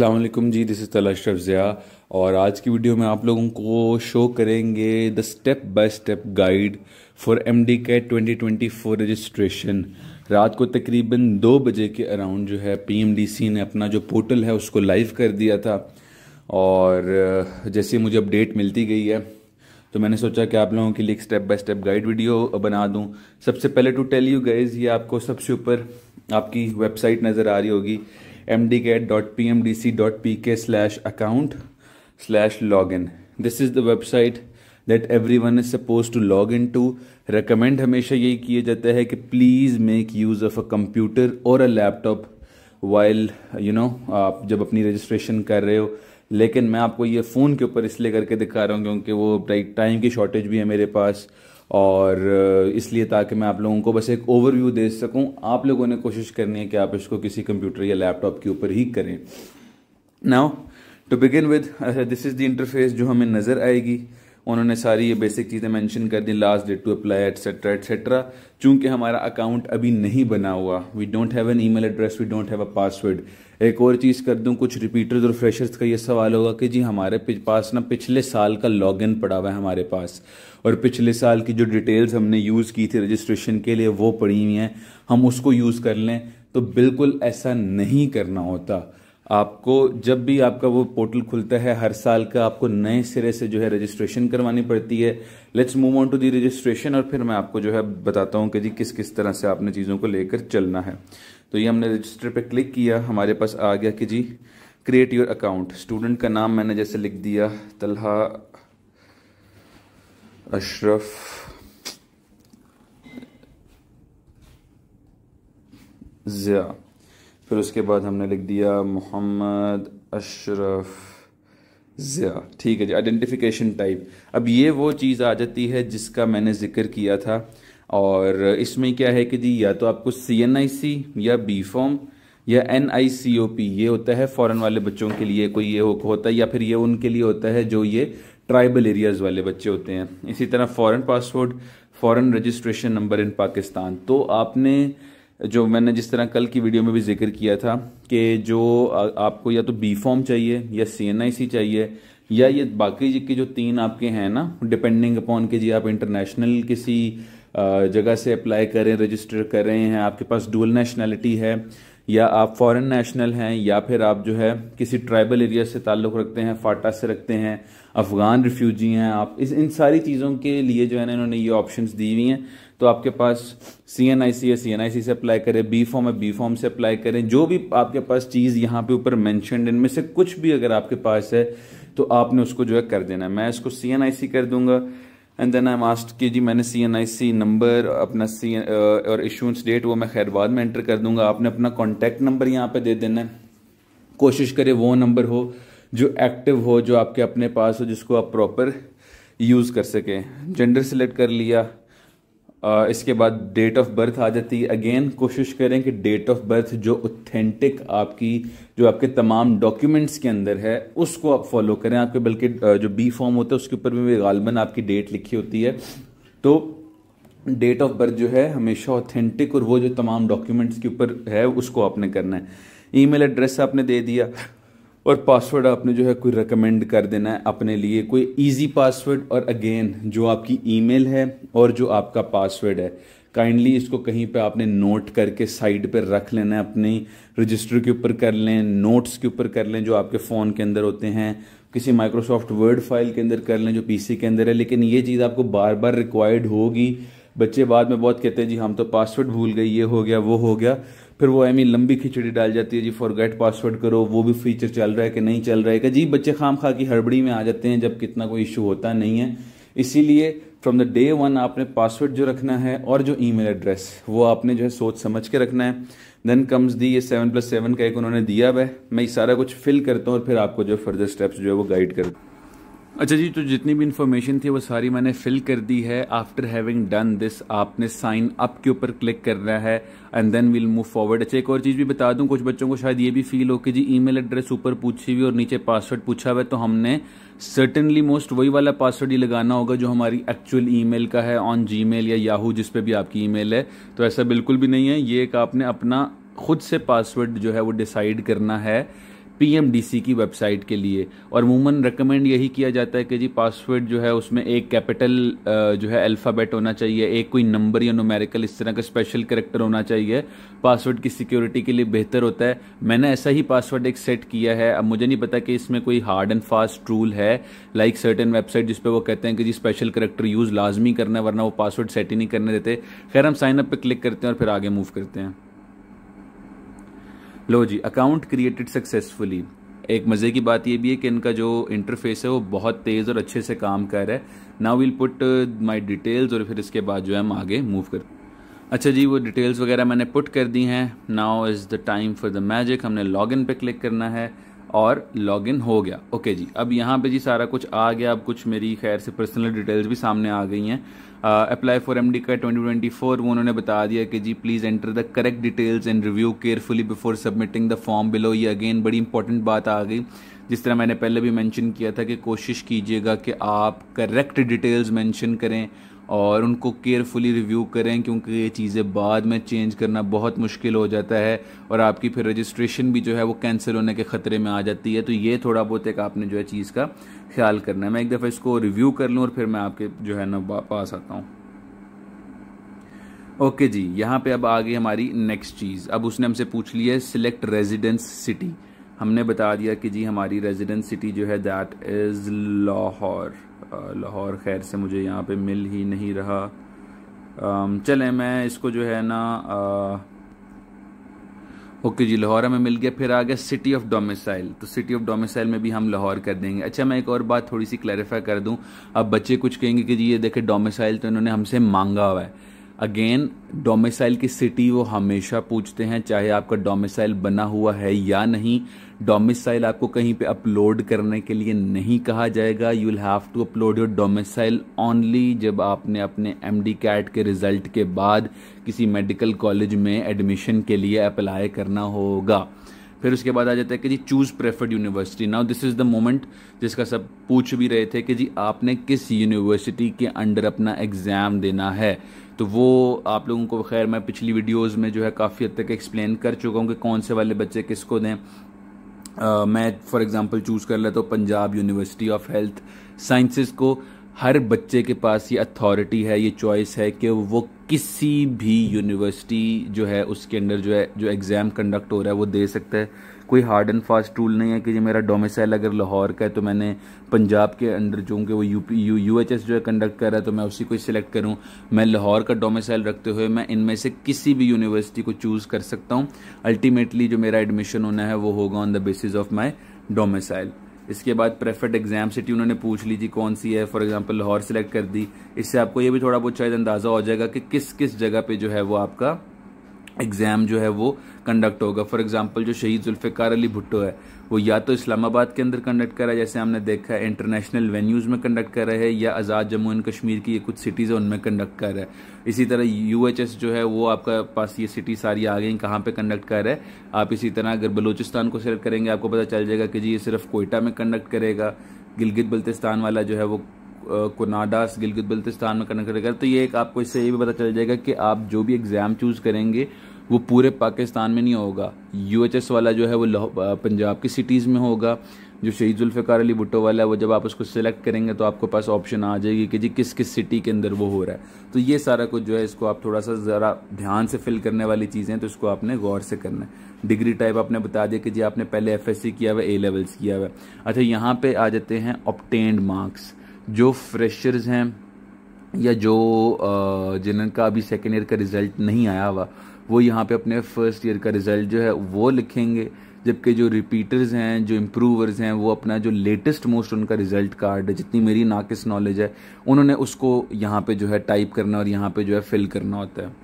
अल्लाम जी this is तला अशरफ ज़िया और आज की वीडियो में आप लोगों को शो करेंगे the step by step guide for M D CAT twenty twenty four registration रात को तकरीबन दो बजे के अराउंड जो है पी एम डी सी ने अपना जो पोर्टल है उसको लाइव कर दिया था और जैसे मुझे अपडेट मिलती गई है तो मैंने सोचा कि आप लोगों के लिए एक step by step guide video बना दूँ सबसे पहले टू टेल यू गाइज ये आपको सबसे ऊपर आपकी वेबसाइट नज़र आ रही होगी M D CAT dot P M D C dot P K slash account slash log in this is the website that everyone is suppose to log in to recommend हमेशा यही किया जाता है कि please make use of a computer और a laptop while you know आप जब अपनी रजिस्ट्रेशन कर रहे हो लेकिन मैं आपको ये फ़ोन के ऊपर इसलिए करके दिखा रहा हूँ क्योंकि वो टाइम की शॉर्टेज भी है मेरे पास और इसलिए ताकि मैं आप लोगों को बस एक ओवरव्यू दे सकूं आप लोगों ने कोशिश करनी है कि आप इसको किसी कंप्यूटर या लैपटॉप के ऊपर ही करें now to begin with this is the interface जो हमें नज़र आएगी उन्होंने सारी ये बेसिक चीज़ें मेंशन कर दी last date to apply etcetera etcetera चूंकि हमारा अकाउंट अभी नहीं बना हुआ we don't have an email address we don't have a password एक और चीज़ कर दूं कुछ रिपीटर्स और फ्रेशर्स का ये सवाल होगा कि जी हमारे पास ना पिछले साल का लॉगिन पड़ा हुआ है हमारे पास और पिछले साल की जो डिटेल्स हमने यूज़ की थी रजिस्ट्रेशन के लिए वो पड़ी हुई हैं हम उसको यूज़ कर लें तो बिल्कुल ऐसा नहीं करना होता आपको जब भी आपका वो पोर्टल खुलता है हर साल का आपको नए सिरे से जो है रजिस्ट्रेशन करवानी पड़ती है let's move on to the registration और फिर मैं आपको जो है बताता हूँ कि जी किस किस तरह से आपने चीज़ों को लेकर चलना है तो ये हमने रजिस्टर पे क्लिक किया हमारे पास आ गया कि जी क्रिएट योर अकाउंट स्टूडेंट का नाम मैंने जैसे लिख दिया तलहा अशरफ ज़िया फिर उसके बाद हमने लिख दिया मोहम्मद अशरफ ज़िया ठीक है जी आइडेंटिफिकेशन टाइप अब ये वो चीज़ आ जाती है जिसका मैंने ज़िक्र किया था और इसमें क्या है कि जी या तो आपको सी एन आई सी या बी फॉर्म या N I C O P ये होता है फ़ॉरन वाले बच्चों के लिए कोई ये हो होता है या फिर ये उनके लिए होता है जो ये ट्राइबल एरियाज़ वाले बच्चे होते हैं इसी तरह foreign passport foreign registration number in Pakistan तो आपने जो मैंने जिस तरह कल की वीडियो में भी जिक्र किया था कि जो आपको या तो बी फॉर्म चाहिए या सी एन आई सी चाहिए या ये बाकी के जो तीन आपके हैं ना डिपेंडिंग अपॉन के जी आप इंटरनेशनल किसी जगह से अप्लाई करें रजिस्टर कर रहे हैं आपके पास डुअल नेशनैलिटी है या आप फॉरेन नेशनल हैं या फिर आप जो है किसी ट्राइबल एरिया से ताल्लुक़ रखते हैं फाटा से रखते हैं अफ़गान रिफ्यूजी हैं आप इस इन सारी चीज़ों के लिए जो है ना इन्होंने ये ऑप्शंस दी हुई हैं तो आपके पास सी एन आई सी है सी एन आई सी से अप्लाई करें बी फॉर्म है बी फॉर्म से अप्लाई करें जो भी आपके पास चीज़ यहाँ पे ऊपर मैंशनड इनमें से कुछ भी अगर आपके पास है तो आपने उसको जो है कर देना है मैं इसको सी एन आई सी कर दूंगा and then I am asked कि जी मैंने C N I C number अपना सी और इशूंस डेट वो मैं खैर बाद में एंटर कर दूंगा आपने अपना कॉन्टैक्ट नंबर यहाँ पर दे देना है कोशिश करें वो नंबर हो जो एक्टिव हो जो आपके अपने पास हो जिसको आप प्रॉपर यूज़ कर सकें जेंडर सेलेक्ट कर लिया इसके बाद डेट ऑफ बर्थ आ जाती है अगेन कोशिश करें कि डेट ऑफ बर्थ जो ऑथेंटिक आपकी जो आपके तमाम डॉक्यूमेंट्स के अंदर है उसको आप फॉलो करें आपके बल्कि जो बी फॉर्म होता है उसके ऊपर भी गालबन आपकी डेट लिखी होती है तो डेट ऑफ बर्थ जो है हमेशा ऑथेंटिक और वो जो तमाम डॉक्यूमेंट्स के ऊपर है उसको आपने करना है ईमेल एड्रेस आपने दे दिया और पासवर्ड आपने जो है कोई रिकमेंड कर देना है अपने लिए कोई इजी पासवर्ड और अगेन जो आपकी ईमेल है और जो आपका पासवर्ड है काइंडली इसको कहीं पे आपने नोट करके साइड पे रख लेना है अपनी रजिस्टर के ऊपर कर लें नोट्स के ऊपर कर लें जो आपके फ़ोन के अंदर होते हैं किसी माइक्रोसॉफ्ट वर्ड फाइल के अंदर कर लें जो पी के अंदर है लेकिन ये चीज़ आपको बार बार रिक्वायर्ड होगी बच्चे बाद में बहुत कहते हैं जी हम तो पासवर्ड भूल गए ये हो गया वो हो गया फिर वो एम लंबी खिचड़ी डाल जाती है जी फॉरगेट पासवर्ड करो वो भी फीचर चल रहा है कि नहीं चल रहा है क्या जी बच्चे खाम खा की हड़बड़ी में आ जाते हैं जब कितना कोई इशू होता नहीं है इसीलिए फ्रॉम द डे वन आपने पासवर्ड जो रखना है और जो ईमेल एड्रेस वो आपने जो है सोच समझ के रखना है देन कम्स दी ये सेवन प्लस सेवन का एक उन्होंने दिया हुआ है मैं ये सारा कुछ फिल करता हूँ और फिर आपको जो फर्दर स्टेप्स जो है वो गाइड करता हूँ अच्छा जी तो जितनी भी इन्फॉर्मेशन थी वो सारी मैंने फिल कर दी है आफ्टर हैविंग डन दिस आपने साइन अप के ऊपर क्लिक करना है and then will move forward अच्छा एक और चीज़ भी बता दूं कुछ बच्चों को शायद ये भी फील हो कि जी ईमेल एड्रेस ऊपर पूछी हुई और नीचे पासवर्ड पूछा हुआ है तो हमने सर्टनली मोस्ट वही वाला पासवर्ड ही लगाना होगा जो हमारी एक्चुअल ई का है ऑन जी या याहू जिसपे भी आपकी ई है तो ऐसा बिल्कुल भी नहीं है ये एक आपने अपना खुद से पासवर्ड जो है वो डिसाइड करना है पीएमडीसी की वेबसाइट के लिए और मूमन रिकमेंड यही किया जाता है कि जी पासवर्ड जो है उसमें एक कैपिटल जो है अल्फ़ाबेट होना चाहिए एक कोई नंबर या नोमेरिकल इस तरह का स्पेशल करेक्टर होना चाहिए पासवर्ड की सिक्योरिटी के लिए बेहतर होता है मैंने ऐसा ही पासवर्ड एक सेट किया है अब मुझे नहीं पता कि इसमें कोई हार्ड एंड फास्ट रूल है लाइक सर्टन वेबसाइट जिसपे वो कहते हैं कि जी स्पेशल करेक्टर यूज़ लाजमी करना वरना वो पासवर्ड सेट ही नहीं करने देते खैर हम साइन अप पर क्लिक करते हैं और फिर आगे मूव करते हैं लो जी अकाउंट क्रिएटेड सक्सेसफुली एक मज़े की बात ये भी है कि इनका जो इंटरफेस है वो बहुत तेज़ और अच्छे से काम कर रहा है now will put my details और फिर इसके बाद जो है हम आगे मूव कर अच्छा जी वो डिटेल्स वगैरह मैंने पुट कर दी हैं now is the time for the magic हमने लॉग इन पे क्लिक करना है और लॉग इन हो गया ओके जी अब यहाँ पे जी सारा कुछ आ गया अब कुछ मेरी खैर से पर्सनल डिटेल्स भी सामने आ गई हैं अप्लाई फॉर एमडी का 2024 वो उन्होंने बता दिया कि जी please enter the correct details and review carefully before submitting the form below ये अगेन बड़ी इंपॉर्टेंट बात आ गई जिस तरह मैंने पहले भी मैंशन किया था कि कोशिश कीजिएगा कि आप करेक्ट डिटेल्स मैंशन करें और उनको केयरफुली रिव्यू करें क्योंकि ये चीज़ें बाद में चेंज करना बहुत मुश्किल हो जाता है और आपकी फिर रजिस्ट्रेशन भी जो है वो कैंसिल होने के ख़तरे में आ जाती है तो ये थोड़ा बहुत एक आपने जो है चीज़ का ख्याल करना है मैं एक दफ़ा इसको रिव्यू कर लूँ और फिर मैं आपके जो है ना पास आता हूँ ओके जी यहाँ पे अब आ गई हमारी नेक्स्ट चीज़ अब उसने हमसे पूछ लिया है सिलेक्ट रेजिडेंस सिटी हमने बता दिया कि जी हमारी रेजिडेंस सिटी जो है दैट इज़ लाहौर लाहौर खैर से मुझे यहाँ पे मिल ही नहीं रहा चले मैं इसको जो है ना ओके जी लाहौर में मिल गया फिर आ गया सिटी ऑफ डोमिसाइल तो सिटी ऑफ डोमिसाइल में भी हम लाहौर कर देंगे अच्छा मैं एक और बात थोड़ी सी क्लैरिफाई कर दूं अब बच्चे कुछ कहेंगे कि जी ये देखे डोमिसाइल तो इन्होंने हमसे मांगा हुआ है अगेन डोमिसाइल की सिटी वो हमेशा पूछते हैं चाहे आपका डोमिसाइल बना हुआ है या नहीं डोमिसाइल आपको कहीं पे अपलोड करने के लिए नहीं कहा जाएगा you will have to upload your domicile only जब आपने अपने एम डी कैट के रिजल्ट के बाद किसी मेडिकल कॉलेज में एडमिशन के लिए अप्लाई करना होगा फिर उसके बाद आ जाता है कि जी choose preferred university now this is the moment जिसका सब पूछ भी रहे थे कि जी आपने किस यूनिवर्सिटी के अंडर अपना एग्ज़ाम देना है तो वो आप लोगों को खैर मैं पिछली वीडियोज़ में जो है काफ़ी हद तक एक्सप्लेन कर चुका हूँ कि कौन से वाले बच्चे किसको दें आ, मैं फॉर एग्ज़ाम्पल चूज़ कर लेता हूँ Punjab university of health sciences को हर बच्चे के पास ये अथॉरिटी है ये चॉइस है कि वो किसी भी यूनिवर्सिटी जो है उसके अंदर जो है जो एग्ज़ाम कंडक्ट हो रहा है वो दे सकता है कोई हार्ड एंड फास्ट रूल नहीं है कि ये मेरा डोमिसाइल अगर लाहौर का है तो मैंने पंजाब के अंडर जो कि वो U U U H S जो है कंडक्ट कर रहा है तो मैं उसी को सिलेक्ट करूँ मैं लाहौर का डोमिसाइल रखते हुए मैं इनमें से किसी भी यूनिवर्सिटी को चूज़ कर सकता हूँ अल्टीमेटली जो मेरा एडमिशन होना है वो होगा on the basis of my domicile इसके बाद प्रेफर्ड एग्जाम सिटी उन्होंने पूछ ली जी कौन सी है फॉर एग्जांपल लाहौर सेलेक्ट कर दी इससे आपको ये भी थोड़ा बहुत शायद अंदाज़ा हो जाएगा कि किस किस जगह पे जो है वो आपका एग्ज़ाम जो है वो कंडक्ट होगा फॉर एग्ज़ाम्पल जो शहीद जुल्फ़िकार अली भुट्टो है वो या तो इस्लामाबाद के अंदर कंडक्ट करा है जैसे हमने देखा है इंटरनेशनल वेन्यूज़ में कंडक्ट कर रहा है या आज़ाद जम्मू एंड कश्मीर की ये कुछ सिटीज़ है उनमें कंडक्ट कर रहा है इसी तरह यू जो है वो आपका पास ये सिटी सारी आ गई कहाँ पर कंडक्ट कर रहा है आप इसी तरह अगर बलूचिस्तान को सेलेक्ट करेंगे आपको पता चल जाएगा कि जी ये सिर्फ कोयटा में कंडक्ट करेगा गिलगित बल्तिस्तान वाला जो है वो कोनाडा गिलगित बल्तिस्तान में कनेक्ट करेगा तो ये एक आपको इससे ये भी पता चल जाएगा कि आप जो भी एग्ज़ाम चूज़ करेंगे वो पूरे पाकिस्तान में नहीं होगा यूएचएस वाला जो है वो पंजाब की सिटीज़ में होगा जो शहीद जुल्फ़ार अली भुट्टो वाला है वो जब आप उसको सिलेक्ट करेंगे तो आपके पास ऑप्शन आ जाएगी कि जी किस किस सिटी के अंदर वो हो रहा है तो ये सारा कुछ जो है इसको आप थोड़ा सा ज़रा ध्यान से फिल करने वाली चीज़ें तो इसको आपने गौर से करना है डिग्री टाइप आपने बता दिया कि जी आपने पहले एफ किया हुआ ए लेवल्स किया हुआ अच्छा यहाँ पर आ जाते हैं ऑप्टेंड मार्क्स जो फ्रेशर्स हैं या जो जिनका अभी सेकेंड ईयर का रिज़ल्ट नहीं आया हुआ वो यहाँ पे अपने फर्स्ट ईयर का रिज़ल्ट जो है वो लिखेंगे जबकि जो रिपीटर्स हैं जो इम्प्रूवर्स हैं वो अपना जो लेटेस्ट मोस्ट उनका रिज़ल्ट कार्ड जितनी मेरी नाकिस नॉलेज है उन्होंने उसको यहाँ पे जो है टाइप करना और यहाँ पे जो है फिल करना होता है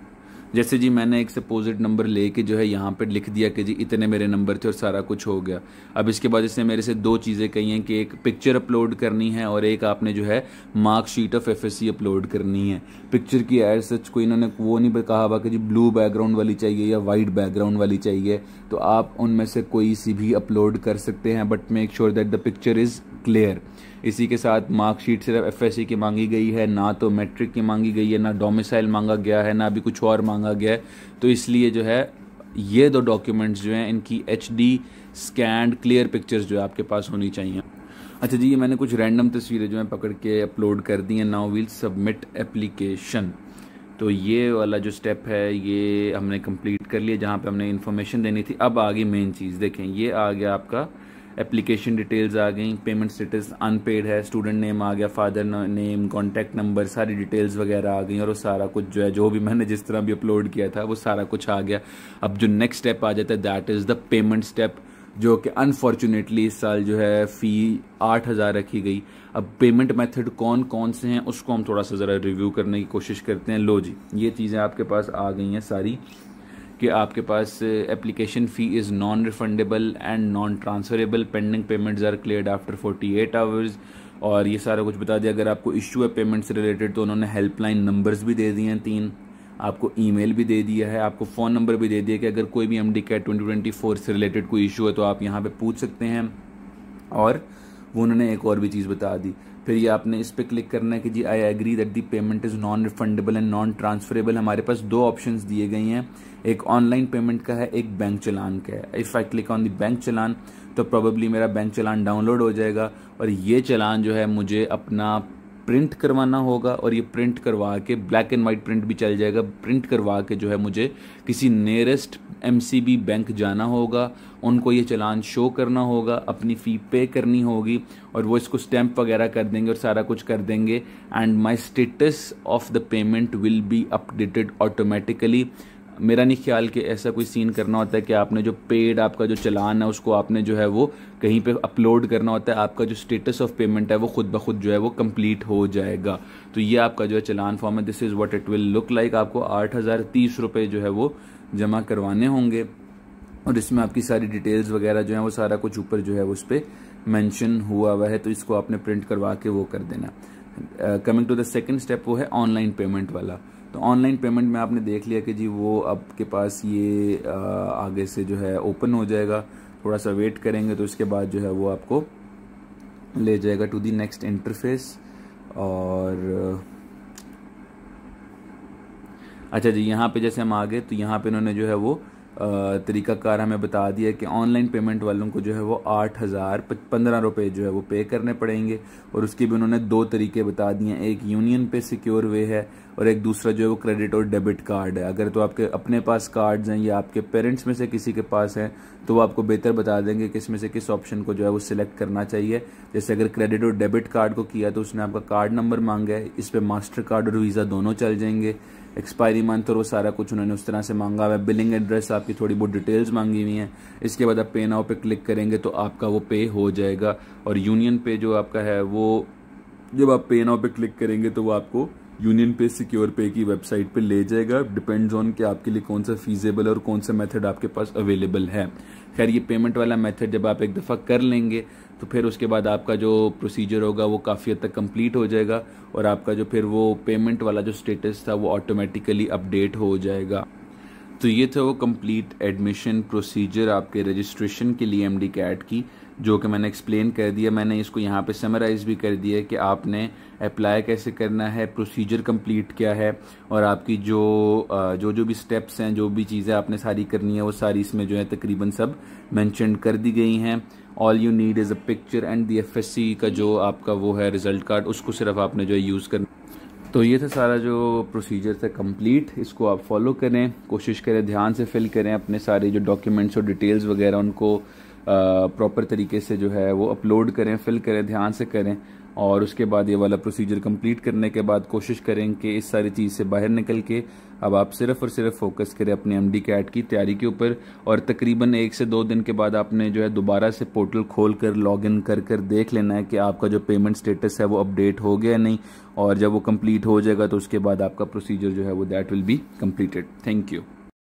जैसे जी मैंने एक सपोजिट नंबर ले के जो है यहाँ पर लिख दिया कि जी इतने मेरे नंबर थे और सारा कुछ हो गया अब इसके बाद इसने मेरे से दो चीज़ें कही हैं कि एक पिक्चर अपलोड करनी है और एक आपने जो है मार्कशीट ऑफ एफ अपलोड करनी है पिक्चर की एड सच कोई इन्होंने वो नहीं कहा कि जी ब्लू बैकग्राउंड वाली चाहिए या वाइट बैकग्राउंड वाली चाहिए तो आप उनमें से कोई सी भी अपलोड कर सकते हैं but make sure that the picture is clear इसी के साथ मार्कशीट सिर्फ एफ की मांगी गई है ना तो मैट्रिक की मांगी गई है ना डोमिसाइल मांगा गया है ना अभी कुछ और मांगा गया है तो इसलिए जो है ये दो डॉक्यूमेंट्स जो हैं इनकी H D scanned clear pictures जो है आपके पास होनी चाहिए अच्छा जी ये मैंने कुछ रैंडम तस्वीरें जो हैं पकड़ के अपलोड कर दी हैं नाउ विल सबमिट एप्लीकेशन तो ये वाला जो स्टेप है ये हमने कंप्लीट कर लिया जहाँ पे हमने इन्फॉर्मेशन देनी थी अब आ गई मेन चीज़ देखें ये आ गया आपका एप्लीकेशन डिटेल्स आ गई पेमेंट स्टेटस अनपेड है स्टूडेंट नेम आ गया फादर नेम कॉन्टैक्ट नंबर सारी डिटेल्स वगैरह आ गई और वो सारा कुछ जो है जो भी मैंने जिस तरह भी अपलोड किया था वो सारा कुछ आ गया अब जो नेक्स्ट स्टेप आ जाता है that is the payment step जो कि अनफॉर्चुनेटली इस साल जो है फ़ी आठ हज़ार रखी गई अब पेमेंट मेथड कौन कौन से हैं उसको हम थोड़ा सा ज़रा रिव्यू करने की कोशिश करते हैं लो जी ये चीज़ें आपके पास आ गई हैं सारी कि आपके पास application fee is non refundable and non transferable pending payments are clear after 48 hours और ये सारा कुछ बता दिया अगर आपको इशू है पेमेंट से रिलेटेड तो उन्होंने हेल्पलाइन नंबर्स भी दे दिए हैं तीन आपको ईमेल भी दे दिया है आपको फ़ोन नंबर भी दे दिया कि अगर कोई भी M D CAT twenty four से रिलेटेड कोई इशू है तो आप यहाँ पर पूछ सकते हैं और वो उन्होंने एक और भी चीज़ बता दी फिर ये आपने इस पर क्लिक करना है कि जी I agree that the payment is non refundable and non transferable हमारे पास दो ऑप्शन दिए गए हैं एक ऑनलाइन पेमेंट का है एक बैंक चलान का है if I click on the bank challan तो प्रॉबली मेरा बैंक चलान डाउनलोड हो जाएगा और ये चलान जो है मुझे अपना प्रिंट करवाना होगा और ये प्रिंट करवा के ब्लैक एंड वाइट प्रिंट भी चल जाएगा प्रिंट करवा के जो है मुझे किसी नियरेस्ट एम बैंक जाना होगा उनको ये चलान शो करना होगा अपनी फ़ी पे करनी होगी और वो इसको स्टैम्प वगैरह कर देंगे और सारा कुछ कर देंगे and my status of the payment will be updated automatically मेरा नहीं ख्याल कि ऐसा कोई सीन करना होता है कि आपने जो पेड आपका जो चलान है उसको आपने जो है वो कहीं पे अपलोड करना होता है आपका जो स्टेटस ऑफ पेमेंट है वो खुद ब खुद जो है वो कंप्लीट हो जाएगा तो ये आपका जो है चलान फॉर्म है this is what it will look like आपको आठ हज़ार तीस जो है वो जमा करवाने होंगे और इसमें आपकी सारी डिटेल्स वगैरह जो है वो सारा कुछ ऊपर जो है उस पर मैंशन हुआ हुआ है तो इसको आपने प्रिंट करवा के वो कर देना coming to the second step वो है ऑनलाइन पेमेंट वाला तो ऑनलाइन पेमेंट में आपने देख लिया कि जी वो आपके पास ये आगे से जो है ओपन हो जाएगा थोड़ा सा वेट करेंगे तो उसके बाद जो है वो आपको ले जाएगा टू दी नेक्स्ट इंटरफेस और अच्छा जी यहाँ पे जैसे हम आ गए तो यहाँ पे इन्होंने जो है वो तरीक़ाकार हमें बता दिया कि ऑनलाइन पेमेंट वालों को जो है वो आठ हज़ार पंद्रह रुपये जो है वो पे करने पड़ेंगे और उसके भी उन्होंने दो तरीके बता दिए एक यूनियन पे सिक्योर वे है और एक दूसरा जो है वो क्रेडिट और डेबिट कार्ड है अगर तो आपके अपने पास कार्ड्स हैं या आपके पेरेंट्स में से किसी के पास हैं तो वो आपको बेहतर बता देंगे किस में से किस ऑप्शन को जो है वो सिलेक्ट करना चाहिए जैसे अगर क्रेडिट और डेबिट कार्ड को किया तो उसने आपका कार्ड नंबर मांगा है इस पर मास्टर कार्ड और वीज़ा दोनों चल जाएंगे एक्सपायरी मंथ और वो सारा कुछ उन्होंने उस तरह से मांगा हुआ है बिलिंग एड्रेस आपकी थोड़ी बहुत डिटेल्स मांगी हुई हैं इसके बाद आप पे नाव पे क्लिक करेंगे तो आपका वो पे हो जाएगा और यूनियन पे जो आपका है वो जब आप पे नाव पे क्लिक करेंगे तो वो आपको यूनियन पे सिक्योर पे की वेबसाइट पे ले जाएगा डिपेंड्स ऑन कि आपके लिए कौन सा फीजेबल और कौन सा मेथड आपके पास अवेलेबल है खैर ये पेमेंट वाला मेथड जब आप एक दफ़ा कर लेंगे तो फिर उसके बाद आपका जो प्रोसीजर होगा वो काफ़ी हद तक कंप्लीट हो जाएगा और आपका जो फिर वो पेमेंट वाला जो स्टेटस था वो ऑटोमेटिकली अपडेट हो जाएगा तो ये था वो कंप्लीट एडमिशन प्रोसीजर आपके रजिस्ट्रेशन के लिए एम डी की जो कि मैंने एक्सप्लेन कर दिया मैंने इसको यहाँ पे समराइज़ भी कर दिया कि आपने अप्लाई कैसे करना है प्रोसीजर कंप्लीट क्या है और आपकी जो जो जो भी स्टेप्स हैं जो भी चीज़ें आपने सारी करनी है वो सारी इसमें जो है तकरीबन सब मैंशन कर दी गई हैं all you need is a picture and the F का जो आपका वो है रिज़ल्ट कार्ड उसको सिर्फ आपने जो है यूज़ करना तो ये था सारा जो प्रोसीजर था कंप्लीट इसको आप फॉलो करें कोशिश करें ध्यान से फिल करें अपने सारे जो डॉक्यूमेंट्स और डिटेल्स वगैरह उनको प्रॉपर तरीके से जो है वो अपलोड करें फिल करें ध्यान से करें और उसके बाद ये वाला प्रोसीजर कंप्लीट करने के बाद कोशिश करें कि इस सारी चीज़ से बाहर निकल के अब आप सिर्फ और सिर्फ फोकस करें अपने एम डी कैट की तैयारी के ऊपर और तकरीबन एक से दो दिन के बाद आपने जो है दोबारा से पोर्टल खोल कर लॉग इन कर कर देख लेना है कि आपका जो पेमेंट स्टेटस है वो अपडेट हो गया नहीं और जब वो कम्प्लीट हो जाएगा तो उसके बाद आपका प्रोसीजर जो है वो that will be completed thank you